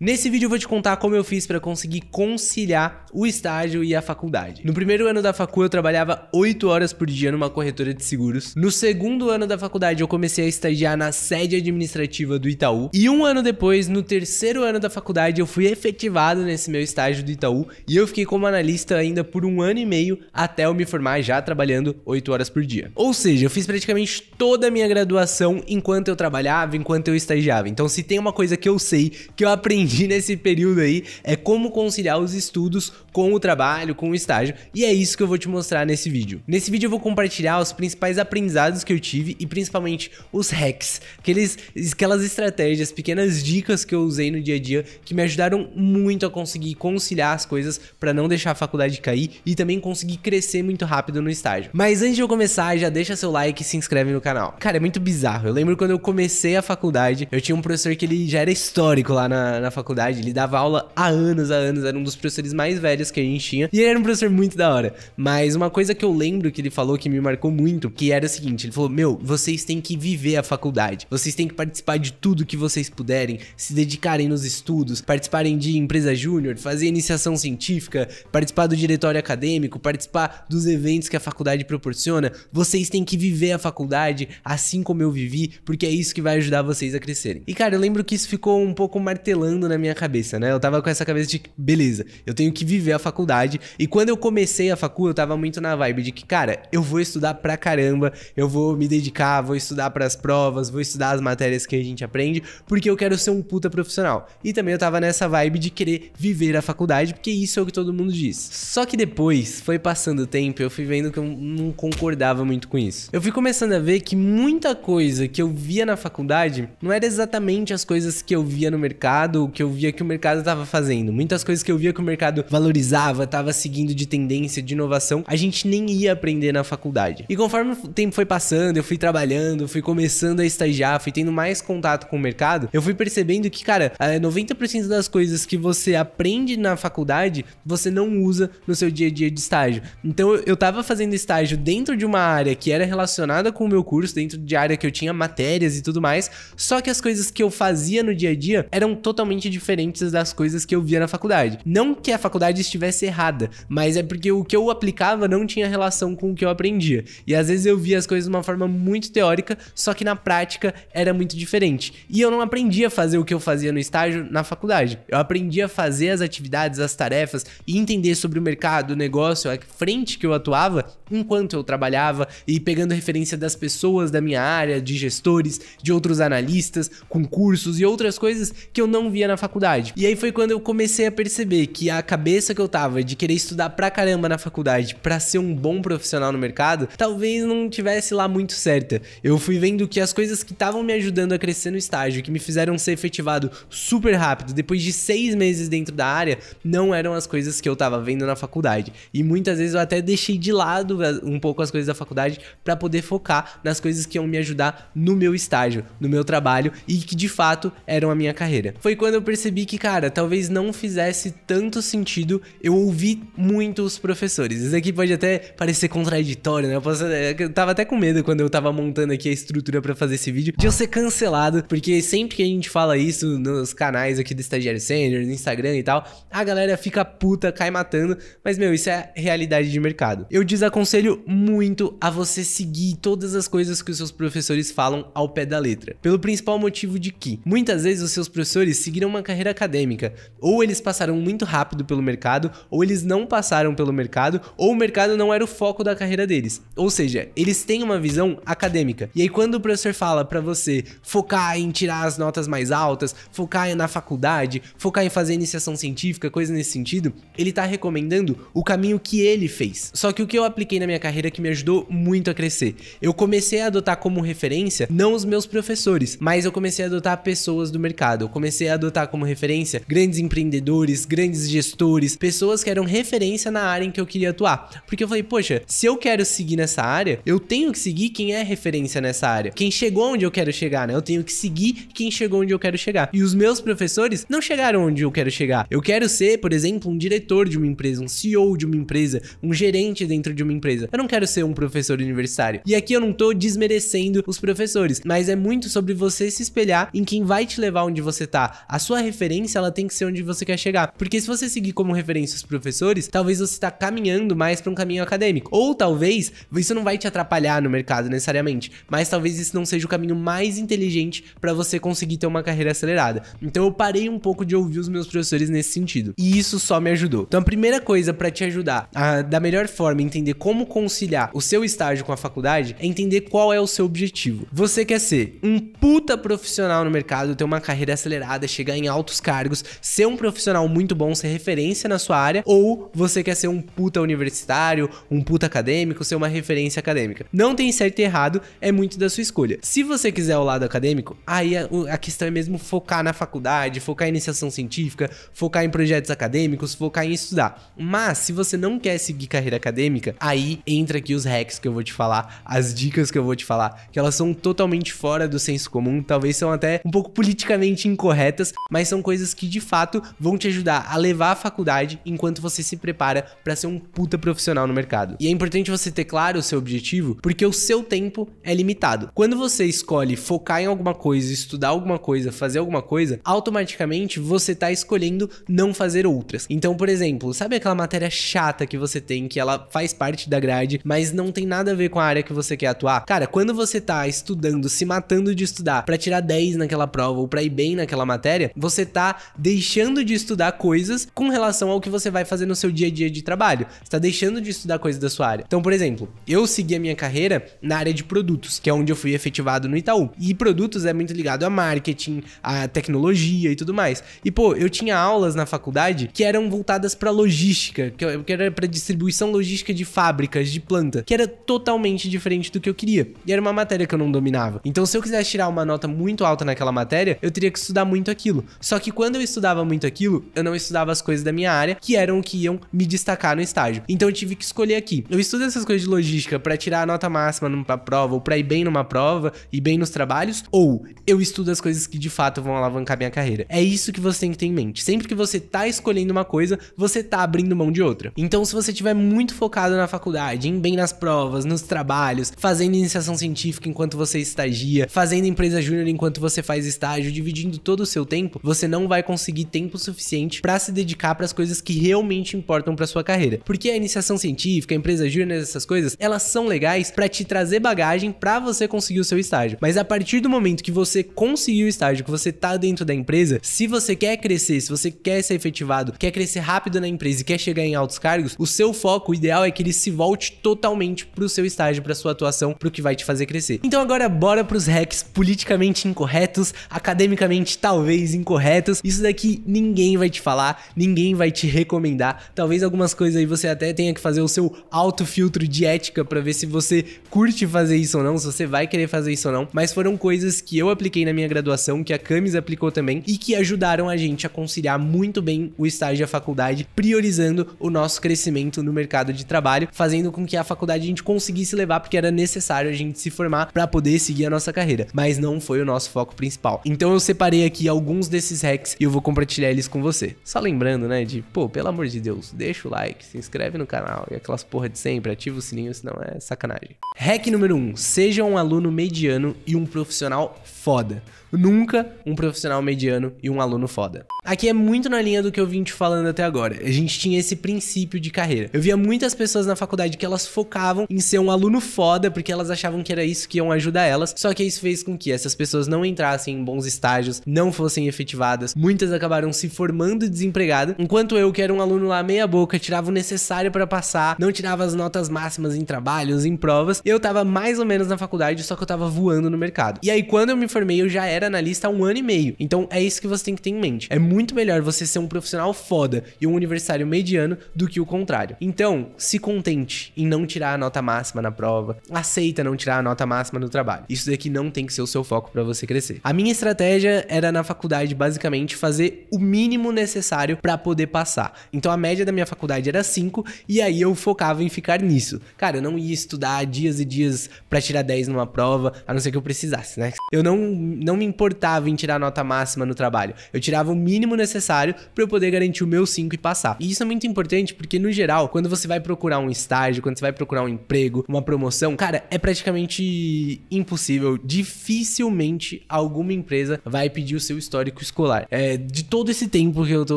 Nesse vídeo eu vou te contar como eu fiz para conseguir conciliar o estágio e a faculdade. No primeiro ano da faculdade eu trabalhava 8 horas por dia numa corretora de seguros. No segundo ano da faculdade eu comecei a estagiar na sede administrativa do Itaú. E um ano depois, no terceiro ano da faculdade, eu fui efetivado nesse meu estágio do Itaú e eu fiquei como analista ainda por um ano e meio até eu me formar já trabalhando 8 horas por dia. Ou seja, eu fiz praticamente toda a minha graduação enquanto eu trabalhava, enquanto eu estagiava. Então se tem uma coisa que eu sei, que eu aprendi aprendi nesse período aí é como conciliar os estudos com o trabalho, com o estágio, e é isso que eu vou te mostrar nesse vídeo. Nesse vídeo eu vou compartilhar os principais aprendizados que eu tive e principalmente os hacks, aqueles, aquelas estratégias, pequenas dicas que eu usei no dia a dia que me ajudaram muito a conseguir conciliar as coisas para não deixar a faculdade cair e também conseguir crescer muito rápido no estágio. Mas antes de eu começar, já deixa seu like e se inscreve no canal. Cara, é muito bizarro. Eu lembro quando eu comecei a faculdade, eu tinha um professor que ele já era histórico lá na, na faculdade, ele dava aula há anos, há anos, era um dos professores mais velhos que a gente tinha, e ele era um professor muito da hora. Mas uma coisa que eu lembro que ele falou que me marcou muito, que era o seguinte, ele falou: "Meu, vocês têm que viver a faculdade. Vocês têm que participar de tudo que vocês puderem, se dedicarem nos estudos, participarem de empresa júnior, fazer iniciação científica, participar do diretório acadêmico, participar dos eventos que a faculdade proporciona. Vocês têm que viver a faculdade assim como eu vivi, porque é isso que vai ajudar vocês a crescerem". E cara, eu lembro que isso ficou um pouco martelando na minha cabeça, né? Eu tava com essa cabeça de beleza, eu tenho que viver a faculdade. E quando eu comecei a faculdade, eu tava muito na vibe de que, cara, eu vou estudar pra caramba, eu vou me dedicar, vou estudar para as provas, vou estudar as matérias que a gente aprende, porque eu quero ser um puta profissional. E também eu tava nessa vibe de querer viver a faculdade, porque isso é o que todo mundo diz. Só que depois foi passando o tempo, eu fui vendo que eu não concordava muito com isso. Eu fui começando a ver que muita coisa que eu via na faculdade não era exatamente as coisas que eu via no mercado, que eu via que o mercado estava fazendo, muitas coisas que eu via que o mercado valorizava, estava seguindo de tendência, de inovação, a gente nem ia aprender na faculdade. E conforme o tempo foi passando, eu fui trabalhando, fui começando a estagiar, fui tendo mais contato com o mercado, eu fui percebendo que, cara, 90% é, das coisas que você aprende na faculdade, você não usa no seu dia a dia de estágio. Então eu estava fazendo estágio dentro de uma área que era relacionada com o meu curso, dentro de área que eu tinha matérias e tudo mais, só que as coisas que eu fazia no dia a dia eram totalmente totalmente diferentes das coisas que eu via na faculdade. Não que a faculdade estivesse errada, mas é porque o que eu aplicava não tinha relação com o que eu aprendia. E às vezes eu via as coisas de uma forma muito teórica, só que na prática era muito diferente. E eu não aprendi a fazer o que eu fazia no estágio na faculdade. Eu aprendi a fazer as atividades, as tarefas e entender sobre o mercado, o negócio, a frente que eu atuava enquanto eu trabalhava e pegando referência das pessoas da minha área, de gestores, de outros analistas, concursos e outras coisas que eu não via na na faculdade. E aí foi quando eu comecei a perceber que a cabeça que eu tava de querer estudar pra caramba na faculdade para ser um bom profissional no mercado, talvez não tivesse lá muito certa. Eu fui vendo que as coisas que estavam me ajudando a crescer no estágio, que me fizeram ser efetivado super rápido, depois de seis meses dentro da área, não eram as coisas que eu tava vendo na faculdade. E muitas vezes eu até deixei de lado eh, um pouco as coisas da faculdade para poder focar nas coisas que iam me ajudar no meu estágio, no meu trabalho e que de fato eram a minha carreira. Foi quando eu percebi que, cara, talvez não fizesse tanto sentido eu ouvir muito os professores. Isso aqui pode até parecer contraditório, né? Eu, posso, é, eu tava até com medo quando eu tava montando aqui a estrutura para fazer esse vídeo de eu ser cancelado, porque sempre que a gente fala isso nos canais aqui do Estagiário Sênior, no Instagram e tal, a galera fica puta, cai matando, mas, meu, isso é realidade de mercado. Eu desaconselho muito a você seguir todas as coisas que os seus professores falam ao pé da letra, pelo principal motivo de que muitas vezes os seus professores seguiram uma carreira acadêmica. Ou eles passaram muito rápido pelo mercado, ou eles não passaram pelo mercado, ou o mercado não era o foco da carreira deles. Ou seja, eles têm uma visão acadêmica. E aí quando o professor fala para você focar em tirar as notas mais altas, focar na faculdade, focar em fazer iniciação científica, coisa nesse sentido, ele tá recomendando o caminho que ele fez. Só que o que eu apliquei na minha carreira que me ajudou muito a crescer. Eu comecei a adotar como referência não os meus professores, mas eu comecei a adotar pessoas do mercado. Eu comecei a adotar botar como referência grandes empreendedores, grandes gestores, pessoas que eram referência na área em que eu queria atuar. Porque eu falei, poxa, se eu quero seguir nessa área, eu tenho que seguir quem é referência nessa área. Quem chegou onde eu quero chegar, né? Eu tenho que seguir quem chegou onde eu quero chegar. E os meus professores não chegaram onde eu quero chegar. Eu quero ser, por exemplo, um diretor de uma empresa, um CEO de uma empresa, um gerente dentro de uma empresa. Eu não quero ser um professor universitário. E aqui eu não tô desmerecendo os professores, mas é muito sobre você se espelhar em quem vai te levar onde você tá, a sua referência ela tem que ser onde você quer chegar. Porque se você seguir como referência os professores, talvez você está caminhando mais para um caminho acadêmico. Ou talvez isso não vai te atrapalhar no mercado necessariamente, mas talvez isso não seja o caminho mais inteligente para você conseguir ter uma carreira acelerada. Então eu parei um pouco de ouvir os meus professores nesse sentido. E isso só me ajudou. Então a primeira coisa para te ajudar a, da melhor forma entender como conciliar o seu estágio com a faculdade é entender qual é o seu objetivo. Você quer ser um puta profissional no mercado, ter uma carreira acelerada, chegar em altos cargos, ser um profissional muito bom, ser referência na sua área, ou você quer ser um puta universitário, um puta acadêmico, ser uma referência acadêmica. Não tem certo e errado, é muito da sua escolha. Se você quiser o lado acadêmico, aí a, a questão é mesmo focar na faculdade, focar em iniciação científica, focar em projetos acadêmicos, focar em estudar. Mas se você não quer seguir carreira acadêmica, aí entra aqui os hacks que eu vou te falar, as dicas que eu vou te falar, que elas são totalmente fora do senso comum, talvez são até um pouco politicamente incorretas mas são coisas que de fato vão te ajudar a levar a faculdade enquanto você se prepara para ser um puta profissional no mercado. E é importante você ter claro o seu objetivo, porque o seu tempo é limitado. Quando você escolhe focar em alguma coisa, estudar alguma coisa, fazer alguma coisa, automaticamente você está escolhendo não fazer outras. Então, por exemplo, sabe aquela matéria chata que você tem que ela faz parte da grade, mas não tem nada a ver com a área que você quer atuar? Cara, quando você está estudando, se matando de estudar para tirar 10 naquela prova ou para ir bem naquela matéria, você tá deixando de estudar coisas com relação ao que você vai fazer no seu dia a dia de trabalho. Você tá deixando de estudar coisas da sua área. Então, por exemplo, eu segui a minha carreira na área de produtos, que é onde eu fui efetivado no Itaú. E produtos é muito ligado a marketing, a tecnologia e tudo mais. E pô, eu tinha aulas na faculdade que eram voltadas para logística, que era para distribuição logística de fábricas, de planta, que era totalmente diferente do que eu queria. E era uma matéria que eu não dominava. Então, se eu quisesse tirar uma nota muito alta naquela matéria, eu teria que estudar muito aquilo. Só que quando eu estudava muito aquilo, eu não estudava as coisas da minha área, que eram o que iam me destacar no estágio. Então eu tive que escolher aqui. Eu estudo essas coisas de logística para tirar a nota máxima numa prova, ou pra ir bem numa prova e bem nos trabalhos, ou eu estudo as coisas que de fato vão alavancar minha carreira. É isso que você tem que ter em mente. Sempre que você tá escolhendo uma coisa, você tá abrindo mão de outra. Então, se você tiver muito focado na faculdade, em bem nas provas, nos trabalhos, fazendo iniciação científica enquanto você estagia, fazendo empresa júnior enquanto você faz estágio, dividindo todo o seu tempo, tempo, você não vai conseguir tempo suficiente para se dedicar para as coisas que realmente importam para sua carreira. Porque a iniciação científica, a empresa júnior, essas coisas, elas são legais para te trazer bagagem para você conseguir o seu estágio. Mas a partir do momento que você conseguiu o estágio, que você tá dentro da empresa, se você quer crescer, se você quer ser efetivado, quer crescer rápido na empresa e quer chegar em altos cargos, o seu foco o ideal é que ele se volte totalmente pro seu estágio, pra sua atuação, pro que vai te fazer crescer. Então agora bora pros hacks politicamente incorretos, academicamente talvez incorretos incorretas. Isso daqui ninguém vai te falar, ninguém vai te recomendar. Talvez algumas coisas aí você até tenha que fazer o seu auto-filtro de ética para ver se você curte fazer isso ou não, se você vai querer fazer isso ou não. Mas foram coisas que eu apliquei na minha graduação, que a Camis aplicou também e que ajudaram a gente a conciliar muito bem o estágio da faculdade, priorizando o nosso crescimento no mercado de trabalho, fazendo com que a faculdade a gente conseguisse levar porque era necessário a gente se formar para poder seguir a nossa carreira, mas não foi o nosso foco principal. Então eu separei aqui alguns alguns desses hacks e eu vou compartilhar eles com você. Só lembrando, né, de, pô, pelo amor de Deus, deixa o like, se inscreve no canal e aquelas porra de sempre, ativa o sininho, senão é sacanagem. Hack número 1: um, seja um aluno mediano e um profissional foda. Nunca um profissional mediano e um aluno foda. Aqui é muito na linha do que eu vim te falando até agora. A gente tinha esse princípio de carreira. Eu via muitas pessoas na faculdade que elas focavam em ser um aluno foda porque elas achavam que era isso que iam ajudar elas. Só que isso fez com que essas pessoas não entrassem em bons estágios, não fossem efetivadas. Muitas acabaram se formando desempregada, enquanto eu, que era um aluno lá meia boca, tirava o necessário para passar, não tirava as notas máximas em trabalhos, em provas. Eu tava mais ou menos na faculdade, só que eu tava voando no mercado. E aí quando eu me formei, eu já era era analista há um ano e meio. Então é isso que você tem que ter em mente. É muito melhor você ser um profissional foda e um universitário mediano do que o contrário. Então, se contente em não tirar a nota máxima na prova, aceita não tirar a nota máxima no trabalho. Isso daqui não tem que ser o seu foco para você crescer. A minha estratégia era na faculdade basicamente fazer o mínimo necessário para poder passar. Então a média da minha faculdade era 5 e aí eu focava em ficar nisso. Cara, eu não ia estudar dias e dias para tirar 10 numa prova, a não ser que eu precisasse, né? Eu não não me importava em tirar nota máxima no trabalho. Eu tirava o mínimo necessário para eu poder garantir o meu 5 e passar. E isso é muito importante porque, no geral, quando você vai procurar um estágio, quando você vai procurar um emprego, uma promoção, cara, é praticamente impossível. Dificilmente alguma empresa vai pedir o seu histórico escolar. É, de todo esse tempo que eu tô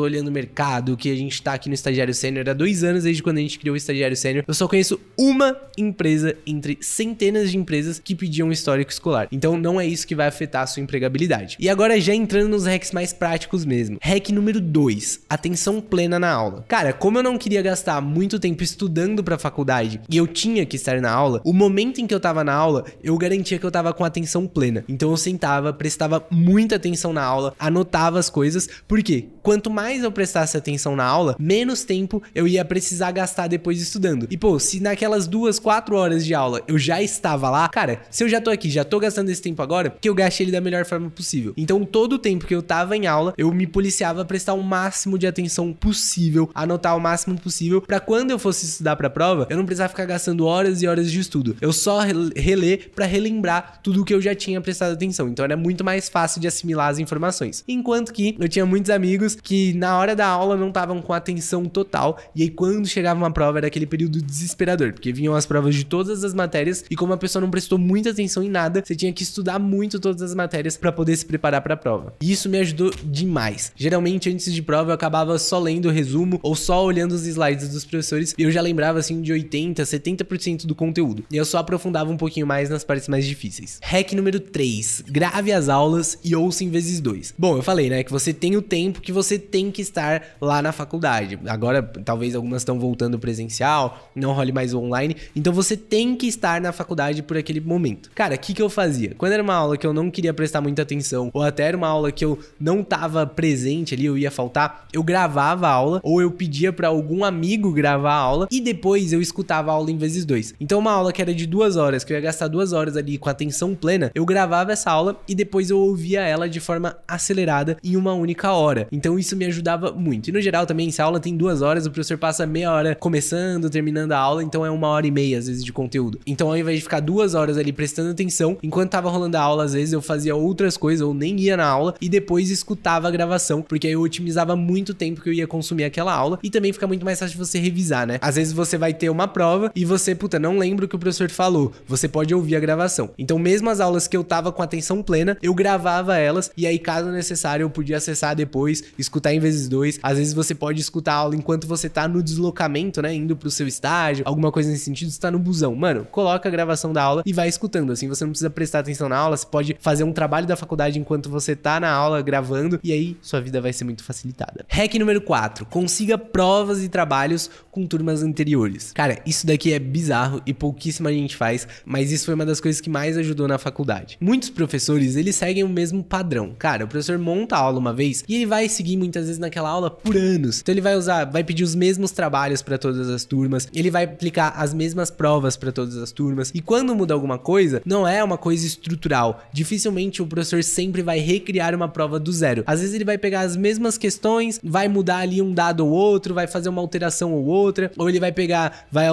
olhando o mercado, que a gente tá aqui no Estagiário Sênior, há dois anos desde quando a gente criou o Estagiário Sênior, eu só conheço uma empresa entre centenas de empresas que pediam histórico escolar. Então não é isso que vai afetar a sua empregabilidade jogabilidade. E agora já entrando nos hacks mais práticos mesmo. Hack número 2, atenção plena na aula. Cara, como eu não queria gastar muito tempo estudando para faculdade e eu tinha que estar na aula, o momento em que eu tava na aula, eu garantia que eu tava com atenção plena. Então eu sentava, prestava muita atenção na aula, anotava as coisas, porque quanto mais eu prestasse atenção na aula, menos tempo eu ia precisar gastar depois estudando. E pô, se naquelas duas, quatro horas de aula eu já estava lá, cara, se eu já tô aqui, já tô gastando esse tempo agora, que eu gaste ele da melhor forma possível. Então, todo o tempo que eu tava em aula, eu me policiava a prestar o máximo de atenção possível, anotar o máximo possível, para quando eu fosse estudar para a prova, eu não precisava ficar gastando horas e horas de estudo. Eu só reler para relembrar tudo o que eu já tinha prestado atenção. Então, era muito mais fácil de assimilar as informações. Enquanto que eu tinha muitos amigos que na hora da aula não estavam com atenção total, e aí quando chegava uma prova era aquele período desesperador, porque vinham as provas de todas as matérias e como a pessoa não prestou muita atenção em nada, você tinha que estudar muito todas as matérias para poder se preparar para a prova. E isso me ajudou demais. Geralmente, antes de prova, eu acabava só lendo o resumo ou só olhando os slides dos professores e eu já lembrava assim de 80, 70% do conteúdo. E eu só aprofundava um pouquinho mais nas partes mais difíceis. Hack número 3: grave as aulas e ouça em vezes dois. Bom, eu falei, né, que você tem o tempo que você tem que estar lá na faculdade. Agora, talvez algumas estão voltando presencial, não role mais online, então você tem que estar na faculdade por aquele momento. Cara, o que, que eu fazia? Quando era uma aula que eu não queria prestar muito muita atenção, ou até era uma aula que eu não tava presente ali, eu ia faltar, eu gravava a aula, ou eu pedia para algum amigo gravar a aula, e depois eu escutava a aula em vezes dois. Então, uma aula que era de duas horas, que eu ia gastar duas horas ali com atenção plena, eu gravava essa aula e depois eu ouvia ela de forma acelerada em uma única hora. Então, isso me ajudava muito. E no geral também, se a aula tem duas horas, o professor passa meia hora começando, terminando a aula, então é uma hora e meia às vezes de conteúdo. Então, ao invés de ficar duas horas ali prestando atenção, enquanto tava rolando a aula, às vezes eu fazia outro outras coisas ou nem ia na aula e depois escutava a gravação, porque aí eu otimizava muito o tempo que eu ia consumir aquela aula e também fica muito mais fácil você revisar, né? Às vezes você vai ter uma prova e você, puta, não lembra o que o professor falou, você pode ouvir a gravação. Então, mesmo as aulas que eu tava com atenção plena, eu gravava elas e aí, caso necessário, eu podia acessar depois, escutar em vezes dois. Às vezes você pode escutar a aula enquanto você tá no deslocamento, né? Indo pro seu estágio, alguma coisa nesse sentido, está no busão. Mano, coloca a gravação da aula e vai escutando. Assim, você não precisa prestar atenção na aula, você pode fazer um trabalho da faculdade enquanto você tá na aula gravando e aí sua vida vai ser muito facilitada. Hack número 4: consiga provas e trabalhos com turmas anteriores. Cara, isso daqui é bizarro e pouquíssima gente faz, mas isso foi uma das coisas que mais ajudou na faculdade. Muitos professores, eles seguem o mesmo padrão. Cara, o professor monta a aula uma vez e ele vai seguir muitas vezes naquela aula por anos. Então ele vai usar, vai pedir os mesmos trabalhos para todas as turmas, ele vai aplicar as mesmas provas para todas as turmas. E quando muda alguma coisa, não é uma coisa estrutural. Dificilmente o professor sempre vai recriar uma prova do zero. Às vezes ele vai pegar as mesmas questões, vai mudar ali um dado ou outro, vai fazer uma alteração ou outra, ou ele vai pegar, vai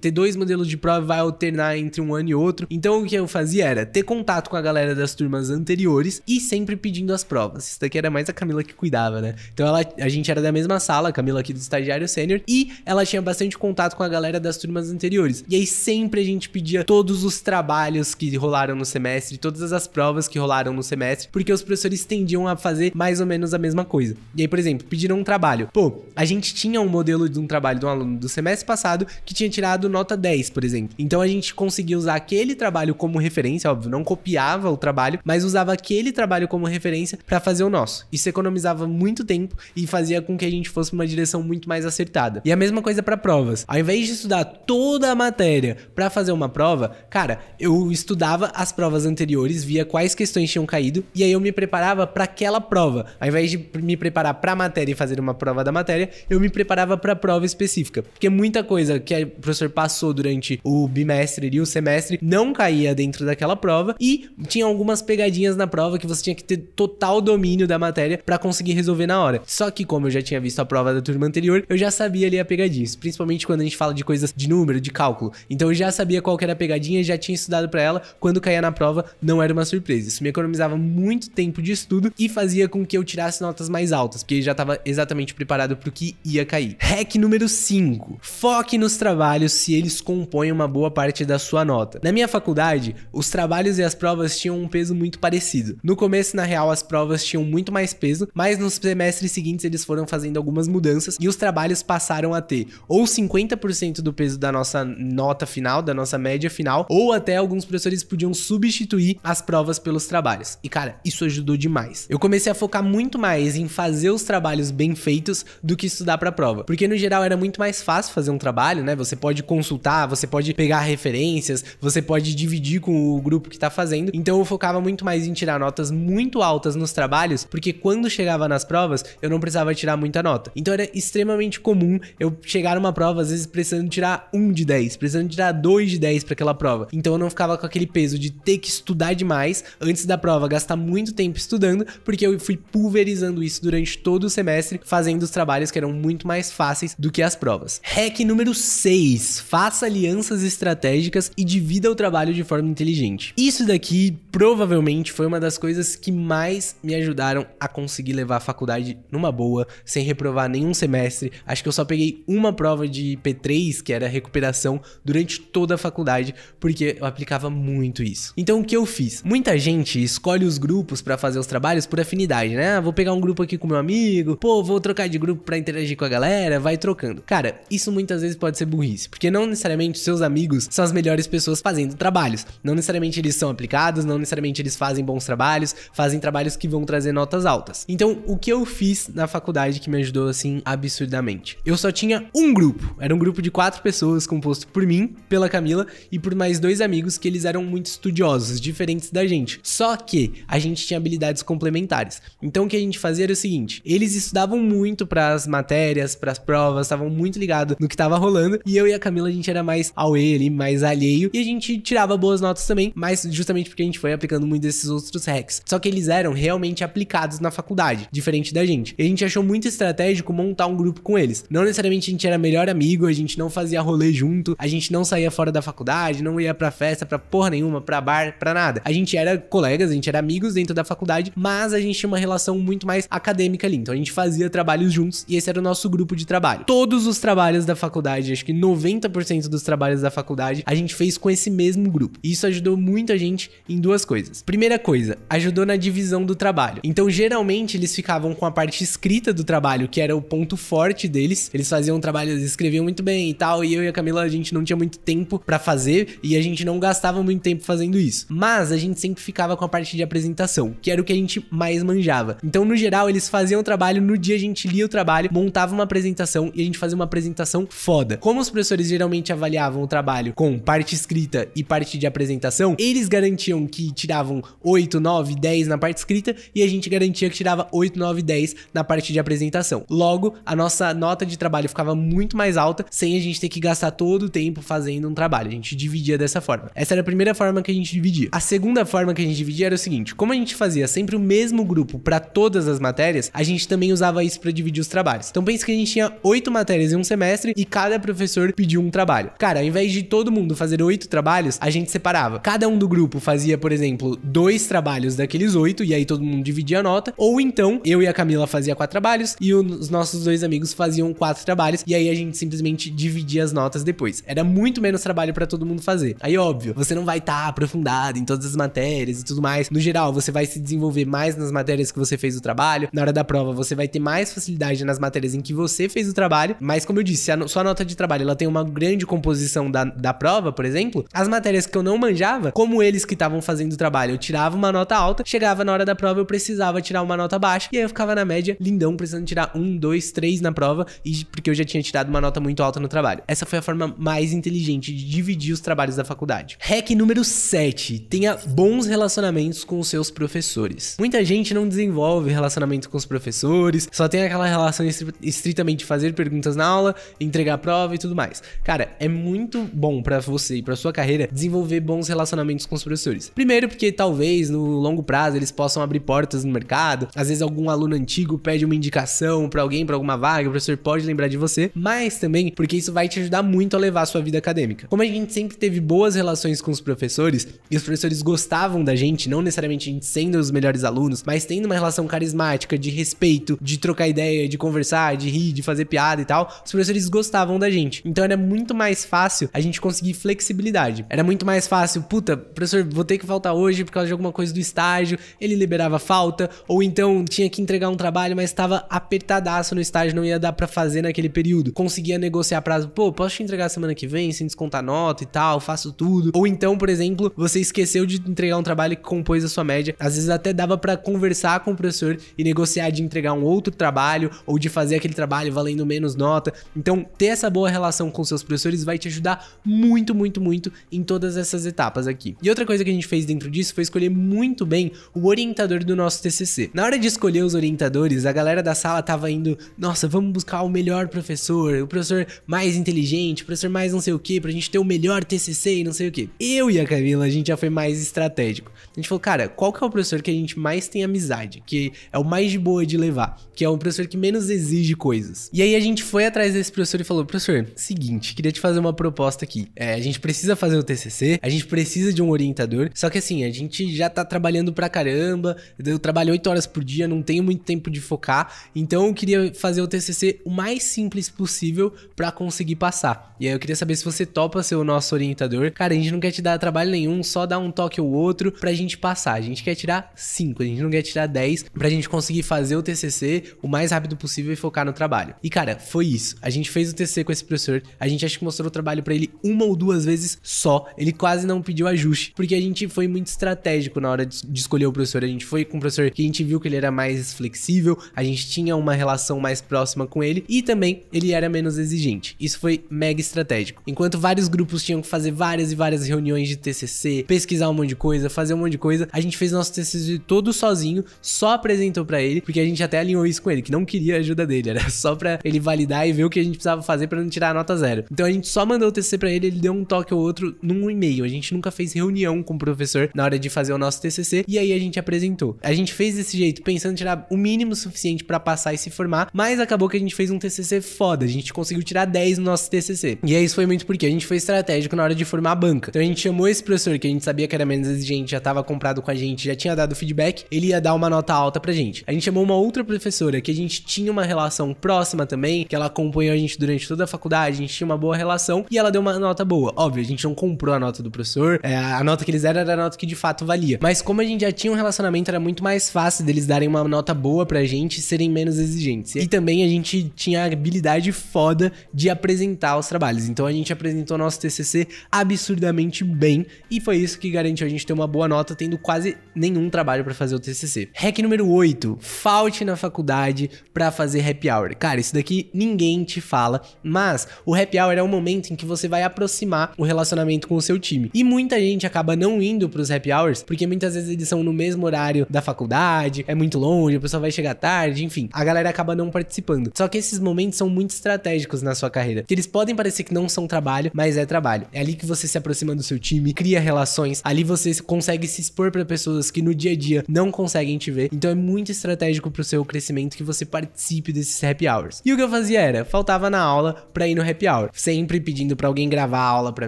ter dois modelos de prova, vai alternar entre um ano e outro. Então o que eu fazia era ter contato com a galera das turmas anteriores e sempre pedindo as provas. Isso daqui era mais a Camila que cuidava, né? Então ela, a gente era da mesma sala, a Camila aqui do estagiário sênior, e ela tinha bastante contato com a galera das turmas anteriores. E aí sempre a gente pedia todos os trabalhos que rolaram no semestre, todas as provas que rolaram no semestre, porque os professores tendiam a fazer mais ou menos a mesma coisa. E aí, por exemplo, pediram um trabalho. Pô, a gente tinha um modelo de um trabalho de um aluno do semestre passado que tinha tirado nota 10, por exemplo. Então a gente conseguia usar aquele trabalho como referência, óbvio, não copiava o trabalho, mas usava aquele trabalho como referência para fazer o nosso. Isso economizava muito tempo e fazia com que a gente fosse uma direção muito mais acertada. E a mesma coisa para provas. Ao invés de estudar toda a matéria para fazer uma prova, cara, eu estudava as provas anteriores, via quais questões tinham tinham caído, e aí eu me preparava para aquela prova. Ao invés de me preparar para a matéria e fazer uma prova da matéria, eu me preparava para a prova específica. Porque muita coisa que o professor passou durante o bimestre e o semestre não caía dentro daquela prova e tinha algumas pegadinhas na prova que você tinha que ter total domínio da matéria para conseguir resolver na hora. Só que como eu já tinha visto a prova da turma anterior, eu já sabia ali a pegadinha, principalmente quando a gente fala de coisas de número, de cálculo. Então eu já sabia qual era a pegadinha, já tinha estudado para ela, quando caía na prova não era uma surpresa. Isso me economizava muito tempo de estudo e fazia com que eu tirasse notas mais altas, porque já estava exatamente preparado para o que ia cair. Hack número 5. Foque nos trabalhos se eles compõem uma boa parte da sua nota. Na minha faculdade, os trabalhos e as provas tinham um peso muito parecido. No começo, na real, as provas tinham muito mais peso, mas nos semestres seguintes eles foram fazendo algumas mudanças e os trabalhos passaram a ter ou 50% do peso da nossa nota final, da nossa média final, ou até alguns professores podiam substituir as provas pelos trabalhos trabalhos. E cara, isso ajudou demais. Eu comecei a focar muito mais em fazer os trabalhos bem feitos do que estudar para prova, porque no geral era muito mais fácil fazer um trabalho, né? Você pode consultar, você pode pegar referências, você pode dividir com o grupo que tá fazendo. Então eu focava muito mais em tirar notas muito altas nos trabalhos, porque quando chegava nas provas, eu não precisava tirar muita nota. Então era extremamente comum eu chegar numa prova às vezes precisando tirar 1 de 10, precisando tirar 2 de 10 para aquela prova. Então eu não ficava com aquele peso de ter que estudar demais antes da prova, gastar muito tempo estudando, porque eu fui pulverizando isso durante todo o semestre, fazendo os trabalhos que eram muito mais fáceis do que as provas. Hack número 6: faça alianças estratégicas e divida o trabalho de forma inteligente. Isso daqui provavelmente foi uma das coisas que mais me ajudaram a conseguir levar a faculdade numa boa, sem reprovar nenhum semestre. Acho que eu só peguei uma prova de P3, que era recuperação, durante toda a faculdade, porque eu aplicava muito isso. Então o que eu fiz? Muita gente escolhe os grupos para fazer os trabalhos por afinidade, né? Ah, vou pegar um grupo aqui com meu amigo, pô, vou trocar de grupo para interagir com a galera, vai trocando. Cara, isso muitas vezes pode ser burrice, porque não necessariamente seus amigos são as melhores pessoas fazendo trabalhos. Não necessariamente eles são aplicados, não necessariamente eles fazem bons trabalhos, fazem trabalhos que vão trazer notas altas. Então, o que eu fiz na faculdade que me ajudou assim absurdamente? Eu só tinha um grupo, era um grupo de quatro pessoas composto por mim, pela Camila e por mais dois amigos que eles eram muito estudiosos, diferentes da gente. Só que a gente tinha habilidades complementares. Então o que a gente fazia era o seguinte: eles estudavam muito para as matérias, para as provas, estavam muito ligados no que estava rolando, e eu e a Camila a gente era mais ao ele, mais alheio, e a gente tirava boas notas também, mas justamente porque a gente foi aplicando muito desses outros hacks. Só que eles eram realmente aplicados na faculdade, diferente da gente. E a gente achou muito estratégico montar um grupo com eles. Não necessariamente a gente era melhor amigo, a gente não fazia rolê junto, a gente não saía fora da faculdade, não ia para festa, para porra nenhuma, para bar, para nada. A gente era colegas a gente era amigos dentro da faculdade, mas a gente tinha uma relação muito mais acadêmica ali. Então a gente fazia trabalhos juntos e esse era o nosso grupo de trabalho. Todos os trabalhos da faculdade, acho que 90% dos trabalhos da faculdade, a gente fez com esse mesmo grupo. E isso ajudou muito a gente em duas coisas. Primeira coisa, ajudou na divisão do trabalho. Então, geralmente, eles ficavam com a parte escrita do trabalho, que era o ponto forte deles. Eles faziam trabalhos, escreviam muito bem e tal, e eu e a Camila, a gente não tinha muito tempo para fazer e a gente não gastava muito tempo fazendo isso. Mas a gente sempre ficava com a parte parte de apresentação, que era o que a gente mais manjava. Então, no geral, eles faziam o trabalho, no dia a gente lia o trabalho, montava uma apresentação e a gente fazia uma apresentação foda. Como os professores geralmente avaliavam o trabalho com parte escrita e parte de apresentação, eles garantiam que tiravam 8, 9, 10 na parte escrita e a gente garantia que tirava 8, 9, 10 na parte de apresentação. Logo, a nossa nota de trabalho ficava muito mais alta, sem a gente ter que gastar todo o tempo fazendo um trabalho. A gente dividia dessa forma. Essa era a primeira forma que a gente dividia. A segunda forma que a gente dividia era o seguinte: como a gente fazia sempre o mesmo grupo para todas as matérias, a gente também usava isso para dividir os trabalhos. Então pense que a gente tinha oito matérias em um semestre e cada professor pediu um trabalho. Cara, ao invés de todo mundo fazer oito trabalhos, a gente separava. Cada um do grupo fazia, por exemplo, dois trabalhos daqueles oito e aí todo mundo dividia a nota, ou então eu e a Camila fazia quatro trabalhos e os nossos dois amigos faziam quatro trabalhos e aí a gente simplesmente dividia as notas depois. Era muito menos trabalho para todo mundo fazer. Aí óbvio, você não vai estar tá aprofundado em todas as matérias e tudo mais mais. No geral, você vai se desenvolver mais nas matérias que você fez o trabalho. Na hora da prova, você vai ter mais facilidade nas matérias em que você fez o trabalho. Mas, como eu disse, a sua nota de trabalho ela tem uma grande composição da, da prova, por exemplo. As matérias que eu não manjava, como eles que estavam fazendo o trabalho, eu tirava uma nota alta, chegava na hora da prova, eu precisava tirar uma nota baixa. E aí eu ficava na média, lindão, precisando tirar um, dois, três na prova, e porque eu já tinha tirado uma nota muito alta no trabalho. Essa foi a forma mais inteligente de dividir os trabalhos da faculdade. Hack número 7. Tenha bons relacionamentos relacionamentos com os seus professores. Muita gente não desenvolve relacionamento com os professores, só tem aquela relação estritamente de fazer perguntas na aula, entregar a prova e tudo mais. Cara, é muito bom para você e para sua carreira desenvolver bons relacionamentos com os professores. Primeiro porque talvez no longo prazo eles possam abrir portas no mercado. Às vezes algum aluno antigo pede uma indicação para alguém para alguma vaga, o professor pode lembrar de você, mas também porque isso vai te ajudar muito a levar a sua vida acadêmica. Como a gente sempre teve boas relações com os professores e os professores gostavam da gente não necessariamente sendo os melhores alunos, mas tendo uma relação carismática, de respeito, de trocar ideia, de conversar, de rir, de fazer piada e tal, os professores gostavam da gente. Então era muito mais fácil a gente conseguir flexibilidade. Era muito mais fácil, puta, professor, vou ter que faltar hoje por causa de alguma coisa do estágio, ele liberava falta, ou então tinha que entregar um trabalho, mas estava apertadaço no estágio, não ia dar para fazer naquele período. Conseguia negociar prazo, pô, posso te entregar semana que vem sem descontar nota e tal, faço tudo. Ou então, por exemplo, você esqueceu de entregar um trabalho que compôs a sua média, às vezes até dava para conversar com o professor e negociar de entregar um outro trabalho ou de fazer aquele trabalho valendo menos nota. Então, ter essa boa relação com seus professores vai te ajudar muito, muito, muito em todas essas etapas aqui. E outra coisa que a gente fez dentro disso foi escolher muito bem o orientador do nosso TCC. Na hora de escolher os orientadores, a galera da sala tava indo, nossa, vamos buscar o melhor professor, o professor mais inteligente, o professor mais não sei o que, pra gente ter o melhor TCC e não sei o que. Eu e a Camila, a gente já foi mais estratégico. A gente falou, cara, qual que é o professor que a gente mais tem amizade? Que é o mais de boa de levar? Que é o professor que menos exige coisas? E aí a gente foi atrás desse professor e falou, professor, seguinte, queria te fazer uma proposta aqui. É, a gente precisa fazer o TCC, a gente precisa de um orientador, só que assim, a gente já tá trabalhando pra caramba, eu trabalho 8 horas por dia, não tenho muito tempo de focar, então eu queria fazer o TCC o mais simples possível para conseguir passar. E aí eu queria saber se você topa ser o nosso orientador. Cara, a gente não quer te dar trabalho nenhum, só dar um toque ou outro pra gente gente passar. A gente quer tirar 5, a gente não quer tirar 10 pra gente conseguir fazer o TCC o mais rápido possível e focar no trabalho. E cara, foi isso. A gente fez o TCC com esse professor, a gente acho que mostrou o trabalho para ele uma ou duas vezes só. Ele quase não pediu ajuste, porque a gente foi muito estratégico na hora de escolher o professor. A gente foi com o professor que a gente viu que ele era mais flexível, a gente tinha uma relação mais próxima com ele e também ele era menos exigente. Isso foi mega estratégico. Enquanto vários grupos tinham que fazer várias e várias reuniões de TCC, pesquisar um monte de coisa, fazer um monte de de coisa. A gente fez nosso TCC todo sozinho, só apresentou para ele, porque a gente até alinhou isso com ele, que não queria a ajuda dele, era só para ele validar e ver o que a gente precisava fazer para não tirar a nota zero. Então a gente só mandou o TCC para ele, ele deu um toque ou outro num e-mail. A gente nunca fez reunião com o professor na hora de fazer o nosso TCC e aí a gente apresentou. A gente fez desse jeito pensando em tirar o mínimo suficiente para passar e se formar, mas acabou que a gente fez um TCC foda. A gente conseguiu tirar 10 no nosso TCC. E aí isso foi muito porque a gente foi estratégico na hora de formar a banca. Então a gente chamou esse professor que a gente sabia que era menos exigente, já tava comprado com a gente já tinha dado feedback, ele ia dar uma nota alta pra gente. A gente chamou uma outra professora que a gente tinha uma relação próxima também, que ela acompanhou a gente durante toda a faculdade, a gente tinha uma boa relação e ela deu uma nota boa. Óbvio, a gente não comprou a nota do professor, é, a nota que eles deram era a nota que de fato valia. Mas como a gente já tinha um relacionamento, era muito mais fácil deles darem uma nota boa pra gente e serem menos exigentes. E também a gente tinha a habilidade foda de apresentar os trabalhos. Então a gente apresentou nosso TCC absurdamente bem e foi isso que garantiu a gente ter uma boa nota tendo quase nenhum trabalho para fazer o TCC. Hack número 8, falte na faculdade para fazer happy hour. Cara, isso daqui ninguém te fala, mas o happy hour é o momento em que você vai aproximar o relacionamento com o seu time. E muita gente acaba não indo pros happy hours, porque muitas vezes eles são no mesmo horário da faculdade, é muito longe, a pessoa vai chegar tarde, enfim, a galera acaba não participando. Só que esses momentos são muito estratégicos na sua carreira. Eles podem parecer que não são trabalho, mas é trabalho. É ali que você se aproxima do seu time, cria relações, ali você consegue se se expor para pessoas que no dia a dia não conseguem te ver. Então é muito estratégico pro seu crescimento que você participe desses happy hours. E o que eu fazia era, faltava na aula pra ir no happy hour, sempre pedindo para alguém gravar a aula para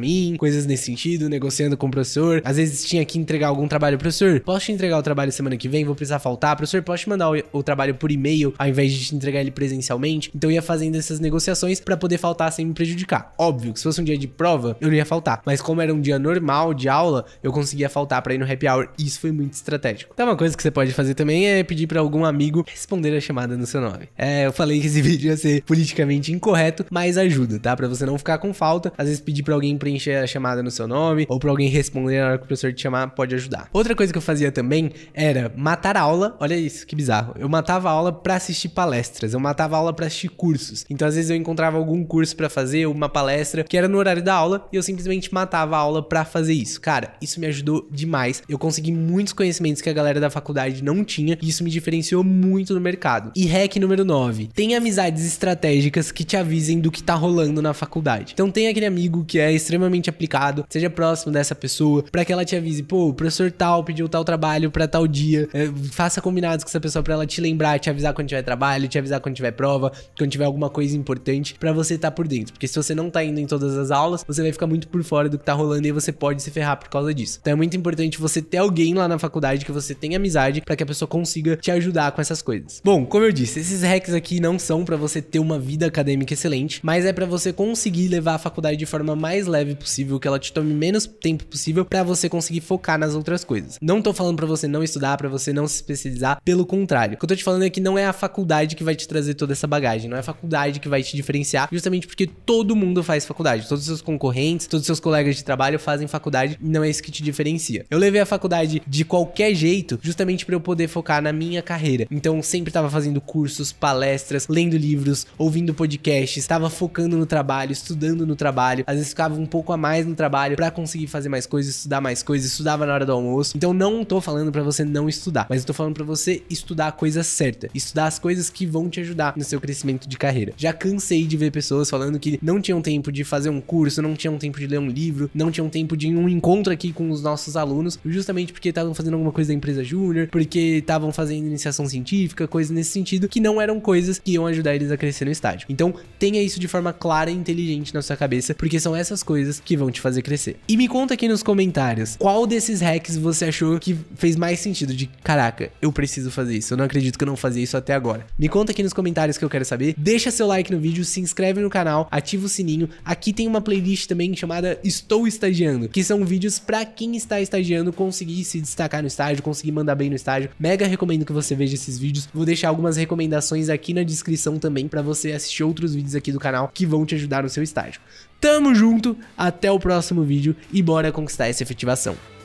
mim, coisas nesse sentido, negociando com o professor. Às vezes tinha que entregar algum trabalho, professor, posso te entregar o trabalho semana que vem? Vou precisar faltar, professor, posso te mandar o, o trabalho por e-mail ao invés de te entregar ele presencialmente? Então eu ia fazendo essas negociações para poder faltar sem me prejudicar. Óbvio que se fosse um dia de prova, eu não ia faltar, mas como era um dia normal de aula, eu conseguia faltar para ir no happy happy hour. Isso foi muito estratégico. Então, uma coisa que você pode fazer também é pedir para algum amigo responder a chamada no seu nome. É, eu falei que esse vídeo ia ser politicamente incorreto, mas ajuda, tá? Para você não ficar com falta. Às vezes, pedir para alguém preencher a chamada no seu nome ou para alguém responder na hora que o professor te chamar pode ajudar. Outra coisa que eu fazia também era matar a aula. Olha isso, que bizarro. Eu matava a aula para assistir palestras, eu matava a aula para assistir cursos. Então, às vezes, eu encontrava algum curso para fazer, uma palestra que era no horário da aula e eu simplesmente matava a aula para fazer isso. Cara, isso me ajudou demais. Eu consegui muitos conhecimentos que a galera da faculdade não tinha e isso me diferenciou muito no mercado. E hack número 9: tem amizades estratégicas que te avisem do que tá rolando na faculdade. Então tem aquele amigo que é extremamente aplicado, seja próximo dessa pessoa, para que ela te avise, pô, o professor tal pediu tal trabalho para tal dia, é, faça combinados com essa pessoa para ela te lembrar, te avisar quando tiver trabalho, te avisar quando tiver prova, quando tiver alguma coisa importante para você estar tá por dentro. Porque se você não tá indo em todas as aulas, você vai ficar muito por fora do que tá rolando e você pode se ferrar por causa disso. Então é muito importante você você ter alguém lá na faculdade que você tenha amizade para que a pessoa consiga te ajudar com essas coisas. Bom, como eu disse, esses hacks aqui não são para você ter uma vida acadêmica excelente, mas é para você conseguir levar a faculdade de forma mais leve possível, que ela te tome menos tempo possível para você conseguir focar nas outras coisas. Não tô falando para você não estudar, para você não se especializar, pelo contrário. O que eu tô te falando é que não é a faculdade que vai te trazer toda essa bagagem, não é a faculdade que vai te diferenciar, justamente porque todo mundo faz faculdade, todos os seus concorrentes, todos os seus colegas de trabalho fazem faculdade, não é isso que te diferencia. Eu levei a faculdade de qualquer jeito, justamente para eu poder focar na minha carreira. Então sempre estava fazendo cursos, palestras, lendo livros, ouvindo podcasts, estava focando no trabalho, estudando no trabalho, às vezes ficava um pouco a mais no trabalho para conseguir fazer mais coisas, estudar mais coisas, estudava na hora do almoço. Então não tô falando para você não estudar, mas eu tô falando para você estudar a coisa certa, estudar as coisas que vão te ajudar no seu crescimento de carreira. Já cansei de ver pessoas falando que não tinham tempo de fazer um curso, não tinham tempo de ler um livro, não tinham tempo de um encontro aqui com os nossos alunos, justamente porque estavam fazendo alguma coisa da empresa júnior, porque estavam fazendo iniciação científica, coisas nesse sentido, que não eram coisas que iam ajudar eles a crescer no estágio. Então, tenha isso de forma clara e inteligente na sua cabeça, porque são essas coisas que vão te fazer crescer. E me conta aqui nos comentários, qual desses hacks você achou que fez mais sentido de, caraca, eu preciso fazer isso, eu não acredito que eu não fazia isso até agora. Me conta aqui nos comentários que eu quero saber, deixa seu like no vídeo, se inscreve no canal, ativa o sininho. Aqui tem uma playlist também chamada Estou Estagiando, que são vídeos para quem está estagiando conseguir se destacar no estágio, conseguir mandar bem no estágio. Mega recomendo que você veja esses vídeos. Vou deixar algumas recomendações aqui na descrição também para você assistir outros vídeos aqui do canal que vão te ajudar no seu estágio. Tamo junto, até o próximo vídeo e bora conquistar essa efetivação.